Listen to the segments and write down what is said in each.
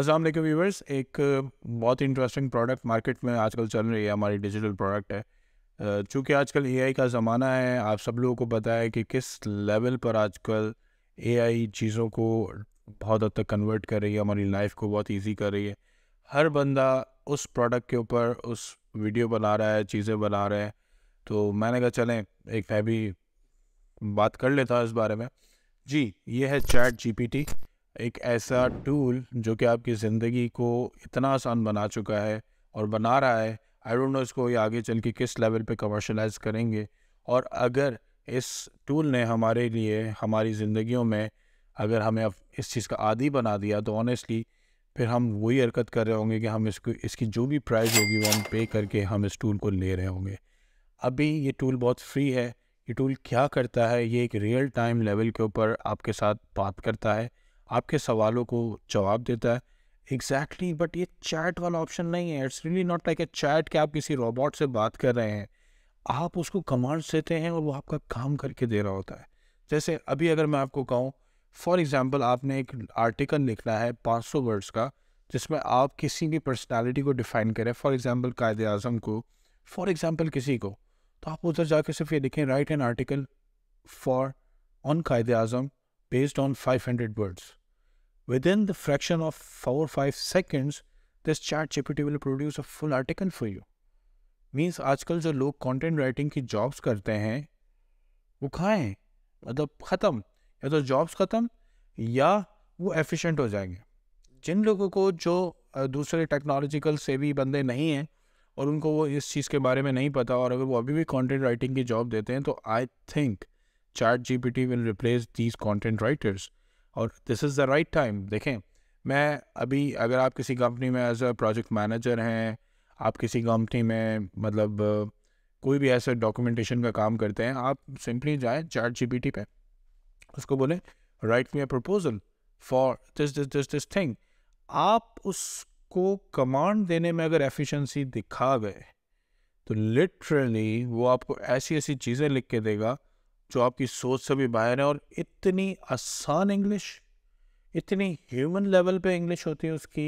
असल व्यूवर्स एक बहुत इंटरेस्टिंग प्रोडक्ट मार्केट में आजकल चल रही है हमारी डिजिटल प्रोडक्ट है चूँकि आजकल एआई का ज़माना है आप सब लोगों को पता है कि किस लेवल पर आजकल एआई चीज़ों को बहुत हद तक कन्वर्ट कर रही है हमारी लाइफ को बहुत ईजी कर रही है हर बंदा उस प्रोडक्ट के ऊपर उस वीडियो बना रहा है चीज़ें बना रहे हैं तो मैंने कहा चलें एक मैं भी बात कर लेता इस बारे में जी ये है चैट जीपीटी एक ऐसा टूल जो कि आपकी ज़िंदगी को इतना आसान बना चुका है और बना रहा है आई डोंट नो इसको ये आगे चल के किस लेवल पे कमर्शलाइज करेंगे और अगर इस टूल ने हमारे लिए हमारी ज़िंदगियों में अगर हमें अब इस चीज़ का आदि बना दिया तो ऑनेस्टली फिर हम वही हरकत कर रहे होंगे कि हम इसको इसकी जो भी प्राइस होगी वो हम पे करके हम इस टूल को ले रहे होंगे अभी ये टूल बहुत फ्री है ये टूल क्या करता है ये एक रियल टाइम लेवल के ऊपर आपके साथ बात करता है आपके सवालों को जवाब देता है एग्जैक्टली exactly, बट ये चैट वाला ऑप्शन नहीं है it's really not like a chat कि आप किसी रोबोट से बात कर रहे हैं आप उसको कमांड्स देते हैं और वो आपका काम करके दे रहा होता है जैसे अभी अगर मैं आपको कहूँ फॉर एग्ज़ाम्पल आपने एक आर्टिकल लिखना है 500 वर्ड्स का जिसमें आप किसी भी पर्सनैलिटी को डिफ़ाइन करें फॉर एग्ज़ाम्पल कायद अजम को फॉर एग्ज़ाम्पल किसी को तो आप उधर जाके सिर्फ ये लिखें write an article for on Quaid Azam based on 500 words. Within the fraction of 4 or 5 seconds, this chat GPT will produce a full article for you. Means, आजकल जो लोग content writing की jobs करते हैं वो कहाँ हैं मतलब ख़त्म या तो jobs ख़त्म या वो efficient हो जाएंगे जिन लोगों को जो दूसरे technological से भी बंदे नहीं हैं और उनको वो इस चीज़ के बारे में नहीं पता और अगर वो अभी भी content writing की job देते हैं तो I think chat T will replace these content writers और this is the right time देखें मैं अभी अगर आप किसी कंपनी में एज अ प्रोजेक्ट मैनेजर हैं आप किसी कंपनी में मतलब कोई भी ऐसा डॉक्यूमेंटेशन का काम करते हैं आप सिंपली जाए चार्ट टी पे उसको बोलें write me a proposal for this this this this thing आप उसको कमांड देने में अगर एफिशिएंसी दिखा गए तो लिटरली वो आपको ऐसी ऐसी चीज़ें लिख के देगा जो आपकी सोच से भी बाहर है और इतनी आसान इंग्लिश इतनी ह्यूमन लेवल पे इंग्लिश होती है उसकी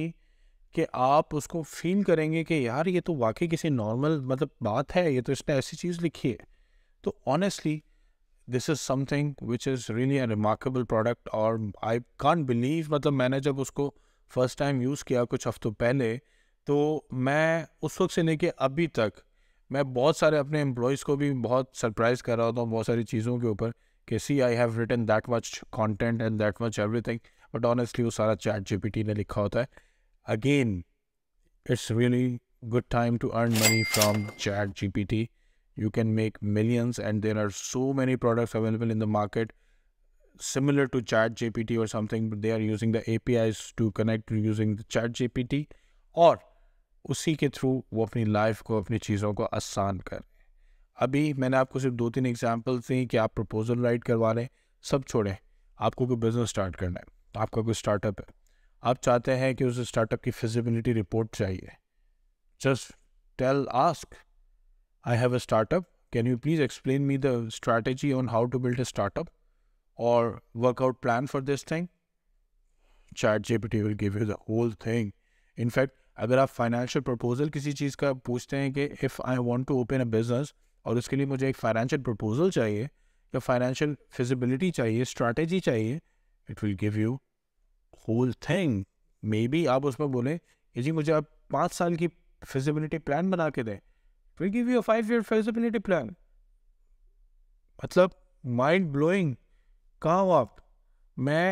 कि आप उसको फील करेंगे कि यार ये तो वाकई किसी नॉर्मल मतलब बात है ये तो इसने ऐसी चीज़ लिखी है तो honestly this is something which is really a remarkable product और आई कान बिलीव मतलब मैंने जब उसको फर्स्ट टाइम यूज़ किया कुछ हफ्तों पहले तो मैं उस वक्त से लेके अभी तक मैं बहुत सारे अपने एम्प्लॉयज़ को भी बहुत सरप्राइज कर रहा था बहुत सारी चीज़ों के ऊपर कि see I have written that much content and that much everything but honestly वो सारा चैट जे ने लिखा होता है again it's really good time to earn money from chat G P T you can make millions and there are so many products available in the market similar to chat G P T और something they are using the A P Is to connect using the chat G P T और उसी के through वो अपनी life को अपनी चीज़ों को आसान कर अभी मैंने आपको सिर्फ दो तीन एग्जाम्पल्स दी कि आप प्रपोजल राइट करवा रहे हैं सब छोड़ें आपको कोई बिज़नेस स्टार्ट करना है आपका कोई स्टार्टअप है आप चाहते हैं कि उस स्टार्टअप की फिजिबिलिटी रिपोर्ट चाहिए just tell ask I have a startup can you please explain me the strategy on how to build a startup और workout plan for this thing chat T will give you the whole thing in fact अगर आप financial proposal किसी चीज़ का पूछते हैं कि if I want to open a business और उसके लिए मुझे एक फाइनेंशियल प्रपोजल चाहिए या फाइनेंशियल फिजिबिलिटी चाहिए स्ट्रैटेजी चाहिए it will give you whole thing maybe आप उसमें बोलें कि जी मुझे आप पाँच साल की फिजिबिलिटी प्लान बना के दें will give you five year feasibility plan मतलब माइंड ब्लोइंग कहाँ हो आप मैं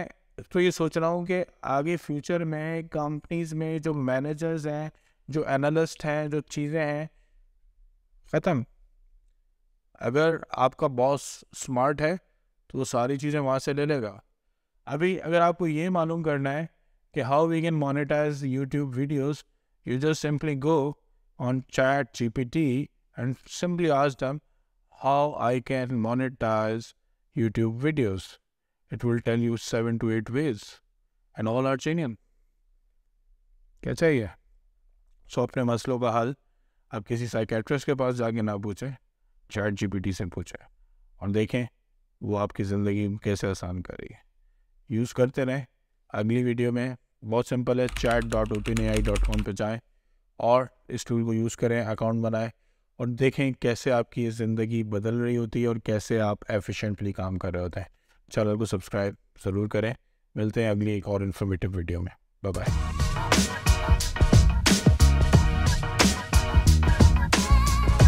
तो ये सोच रहा हूँ कि आगे फ्यूचर में कंपनीज में जो मैनेजर्स हैं जो एनालिस्ट हैं जो चीज़ें हैं ख़त्म अगर आपका बॉस स्मार्ट है तो वो सारी चीज़ें वहाँ से ले लेगा अभी अगर आपको ये मालूम करना है कि how we can monetize YouTube videos you just simply go on chat G P T and simply आज दम how I can monetize YouTube videos It will tell you seven to eight ways, and all are genuine. क्या ये सो so, अपने मसलों का हल आप किसी साइकेट्रिस्ट के पास जाके ना पूछें चैट टी से पूछें और देखें वो आपकी ज़िंदगी कैसे आसान करेगी यूज़ करते रहें अगली वीडियो में बहुत सिंपल है chat dot O P I dot com पर जाएँ और इस टूल को यूज़ करें अकाउंट बनाएं और देखें कैसे आपकी ज़िंदगी बदल रही होती है और कैसे आप एफिशिएंटली काम कर रहे होते हैं चैनल को सब्सक्राइब ज़रूर करें मिलते हैं अगली एक और इन्फॉर्मेटिव वीडियो में बाय बाय